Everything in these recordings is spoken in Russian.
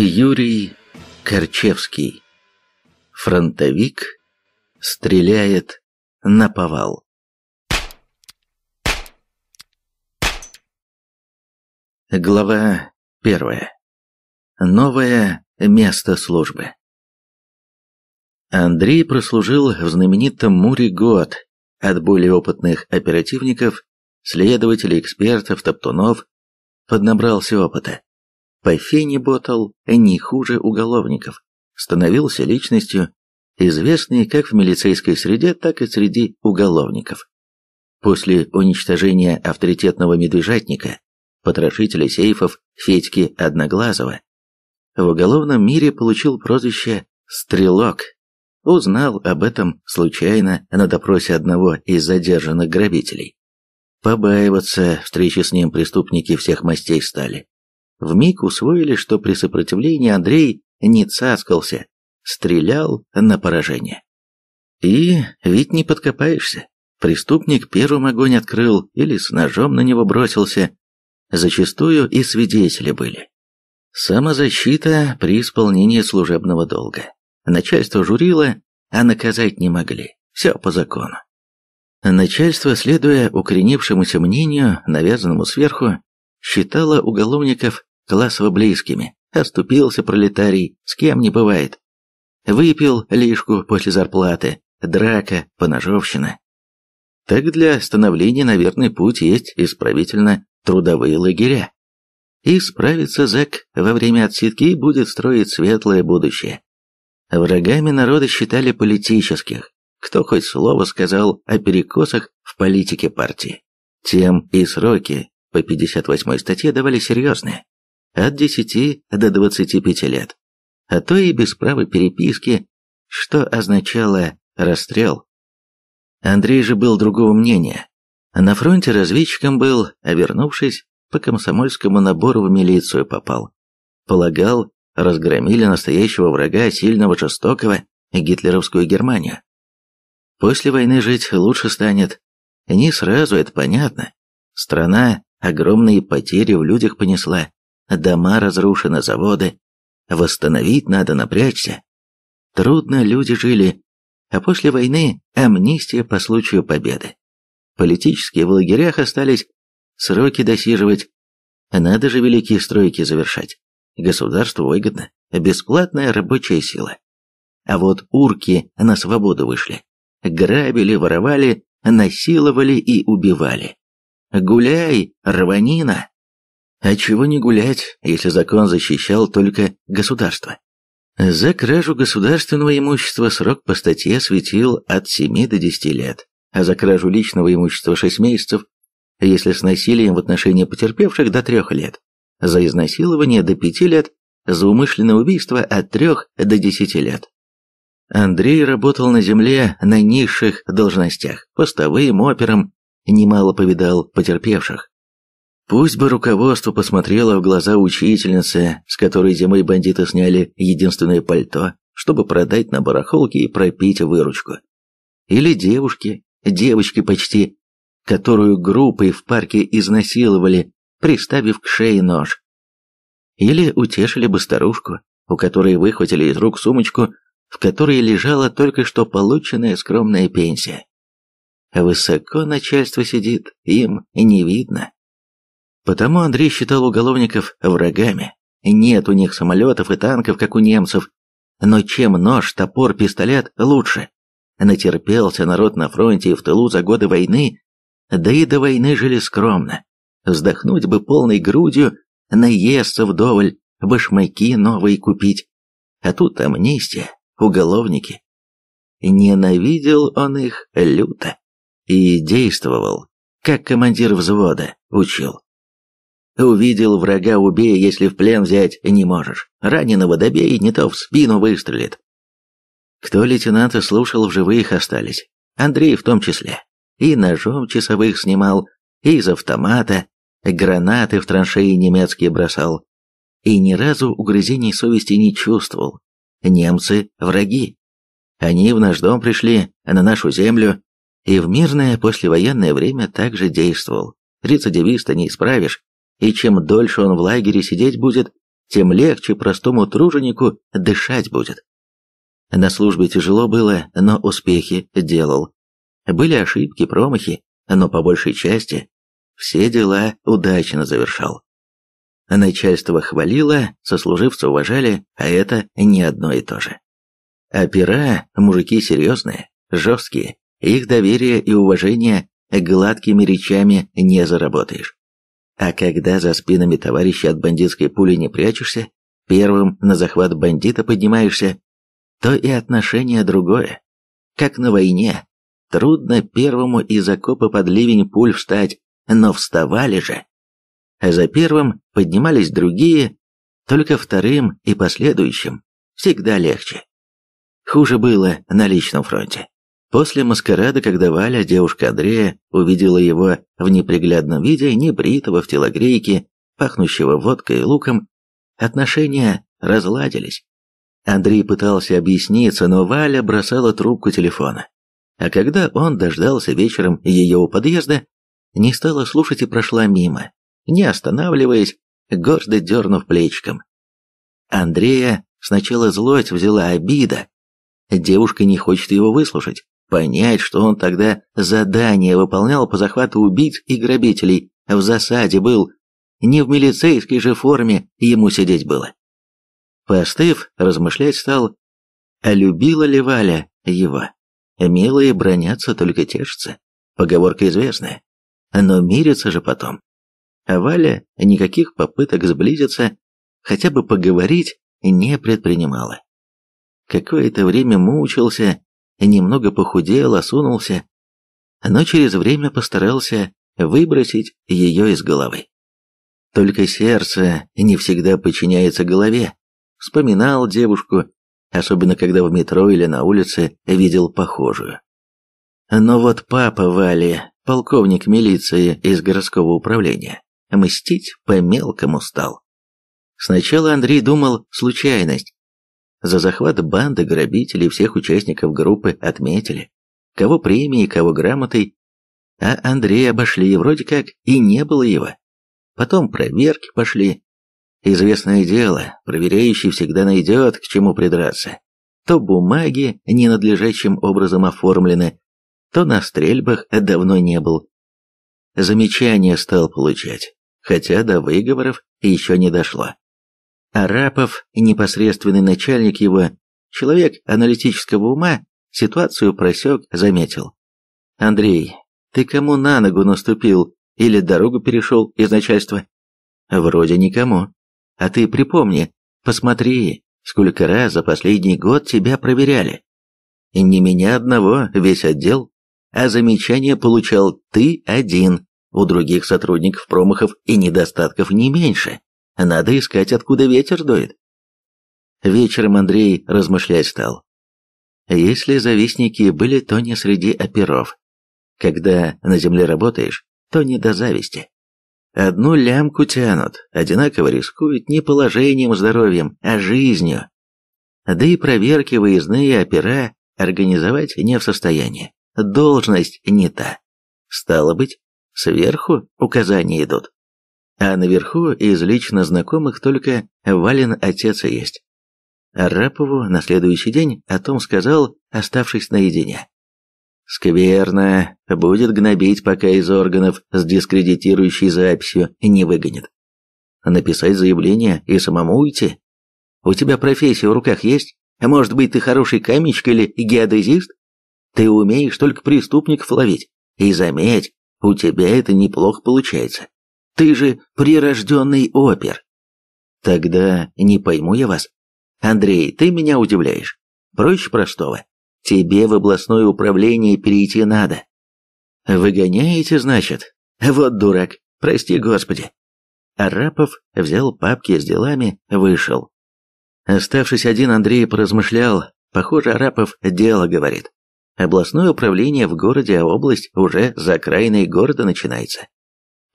Юрий Корчевский. Фронтовик стреляет на повал. Глава первая. Новое место службы. Андрей прослужил в знаменитом Муре год от более опытных оперативников, следователей, экспертов, топтунов, поднабрался опыта по фене ботал э, не хуже уголовников, становился личностью, известной как в милицейской среде, так и среди уголовников. После уничтожения авторитетного медвежатника, потрошителя сейфов Федьки Одноглазого, в уголовном мире получил прозвище «Стрелок». Узнал об этом случайно на допросе одного из задержанных грабителей. Побаиваться встречи с ним преступники всех мастей стали вмиг усвоили, что при сопротивлении Андрей не цаскался, стрелял на поражение. И ведь не подкопаешься. Преступник первым огонь открыл или с ножом на него бросился. Зачастую и свидетели были. Самозащита при исполнении служебного долга. Начальство журило, а наказать не могли. Все по закону. Начальство, следуя укоренившемуся мнению, навязанному сверху, считало уголовников классово близкими. Оступился пролетарий, с кем не бывает. Выпил лишку после зарплаты, драка, поножовщина. Так для становления на верный путь есть исправительно-трудовые лагеря. И справится Зак во время отсидки и будет строить светлое будущее. Врагами народа считали политических, кто хоть слово сказал о перекосах в политике партии. Тем и сроки по 58 статье давали серьезные от 10 до 25 лет, а то и без права переписки, что означало расстрел. Андрей же был другого мнения. На фронте разведчиком был, а вернувшись, по комсомольскому набору в милицию попал. Полагал, разгромили настоящего врага, сильного, жестокого, гитлеровскую Германию. После войны жить лучше станет. Не сразу, это понятно. Страна огромные потери в людях понесла, дома разрушены, заводы. Восстановить надо напрячься. Трудно люди жили, а после войны амнистия по случаю победы. Политические в лагерях остались, сроки досиживать. Надо же великие стройки завершать. Государству выгодно, бесплатная рабочая сила. А вот урки на свободу вышли. Грабили, воровали, насиловали и убивали. Гуляй, рванина! А чего не гулять, если закон защищал только государство? За кражу государственного имущества срок по статье светил от 7 до 10 лет, а за кражу личного имущества 6 месяцев, если с насилием в отношении потерпевших до 3 лет, за изнасилование до 5 лет, за умышленное убийство от 3 до 10 лет. Андрей работал на земле на низших должностях, постовым, опером, немало повидал потерпевших, Пусть бы руководство посмотрело в глаза учительницы, с которой зимой бандиты сняли единственное пальто, чтобы продать на барахолке и пропить выручку. Или девушке, девочке почти, которую группой в парке изнасиловали, приставив к шее нож. Или утешили бы старушку, у которой выхватили из рук сумочку, в которой лежала только что полученная скромная пенсия. Высоко начальство сидит, им не видно. Потому Андрей считал уголовников врагами. Нет у них самолетов и танков, как у немцев. Но чем нож, топор, пистолет лучше? Натерпелся народ на фронте и в тылу за годы войны, да и до войны жили скромно. Вздохнуть бы полной грудью, наесться вдоволь, башмаки новые купить. А тут амнистия, уголовники. Ненавидел он их люто и действовал, как командир взвода учил. Увидел врага, убей, если в плен взять не можешь. Раненого добей, не то в спину выстрелит. Кто лейтенанта слушал, в живых остались. Андрей в том числе. И ножом часовых снимал, и из автомата, гранаты в траншеи немецкие бросал. И ни разу угрызений совести не чувствовал. Немцы – враги. Они в наш дом пришли, на нашу землю, и в мирное послевоенное время также действовал. Рецидивиста не исправишь, и чем дольше он в лагере сидеть будет, тем легче простому труженику дышать будет. На службе тяжело было, но успехи делал. Были ошибки, промахи, но по большей части все дела удачно завершал. Начальство хвалило, сослуживцы уважали, а это не одно и то же. Опера – мужики серьезные, жесткие, их доверие и уважение гладкими речами не заработаешь. А когда за спинами товарища от бандитской пули не прячешься, первым на захват бандита поднимаешься, то и отношение другое. Как на войне. Трудно первому из окопа под ливень пуль встать, но вставали же. А за первым поднимались другие, только вторым и последующим всегда легче. Хуже было на личном фронте. После маскарада, когда Валя, девушка Андрея, увидела его в неприглядном виде, небритого, в телогрейке, пахнущего водкой и луком, отношения разладились. Андрей пытался объясниться, но Валя бросала трубку телефона. А когда он дождался вечером ее у подъезда, не стала слушать и прошла мимо, не останавливаясь, гордо дернув плечиком. Андрея сначала злость взяла обида. Девушка не хочет его выслушать понять, что он тогда задание выполнял по захвату убийц и грабителей, в засаде был, не в милицейской же форме ему сидеть было. Постыв, размышлять стал, а любила ли Валя его? Милые бронятся, только тешатся. Поговорка известная. Но мирятся же потом. А Валя никаких попыток сблизиться, хотя бы поговорить, не предпринимала. Какое-то время мучился, немного похудел, осунулся, но через время постарался выбросить ее из головы. Только сердце не всегда подчиняется голове. Вспоминал девушку, особенно когда в метро или на улице видел похожую. Но вот папа Вали, полковник милиции из городского управления, мстить по-мелкому стал. Сначала Андрей думал случайность, за захват банды грабителей всех участников группы отметили, кого премией, кого грамотой, а Андрея обошли, вроде как и не было его. Потом проверки пошли. Известное дело, проверяющий всегда найдет, к чему придраться. То бумаги ненадлежащим образом оформлены, то на стрельбах давно не был. Замечания стал получать, хотя до выговоров еще не дошло. Арапов, непосредственный начальник его, человек аналитического ума, ситуацию просек, заметил. «Андрей, ты кому на ногу наступил или дорогу перешел из начальства?» «Вроде никому. А ты припомни, посмотри, сколько раз за последний год тебя проверяли. Не меня одного, весь отдел, а замечания получал ты один, у других сотрудников промахов и недостатков не меньше». А надо искать, откуда ветер дует. Вечером Андрей размышлять стал. Если завистники были, то не среди оперов. Когда на земле работаешь, то не до зависти. Одну лямку тянут, одинаково рискуют не положением, здоровьем, а жизнью. Да и проверки выездные опера организовать не в состоянии. Должность не та. Стало быть, сверху указания идут а наверху из лично знакомых только Вален отец есть. Рапову на следующий день о том сказал, оставшись наедине. «Скверно. Будет гнобить, пока из органов с дискредитирующей записью не выгонит. Написать заявление и самому уйти? У тебя профессия в руках есть? А может быть, ты хороший каменщик или геодезист? Ты умеешь только преступников ловить. И заметь, у тебя это неплохо получается. Ты же прирожденный опер. Тогда не пойму я вас. Андрей, ты меня удивляешь. Проще простого. Тебе в областное управление перейти надо. Выгоняете, значит? Вот дурак. Прости, Господи. Арапов взял папки с делами, вышел. Оставшись один, Андрей поразмышлял. Похоже, Арапов дело говорит. Областное управление в городе, а область уже за окраиной города начинается.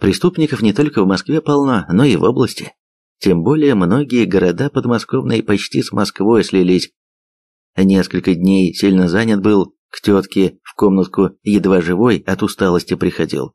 Преступников не только в Москве полно, но и в области. Тем более многие города подмосковные почти с Москвой слились. Несколько дней сильно занят был, к тетке в комнатку едва живой от усталости приходил.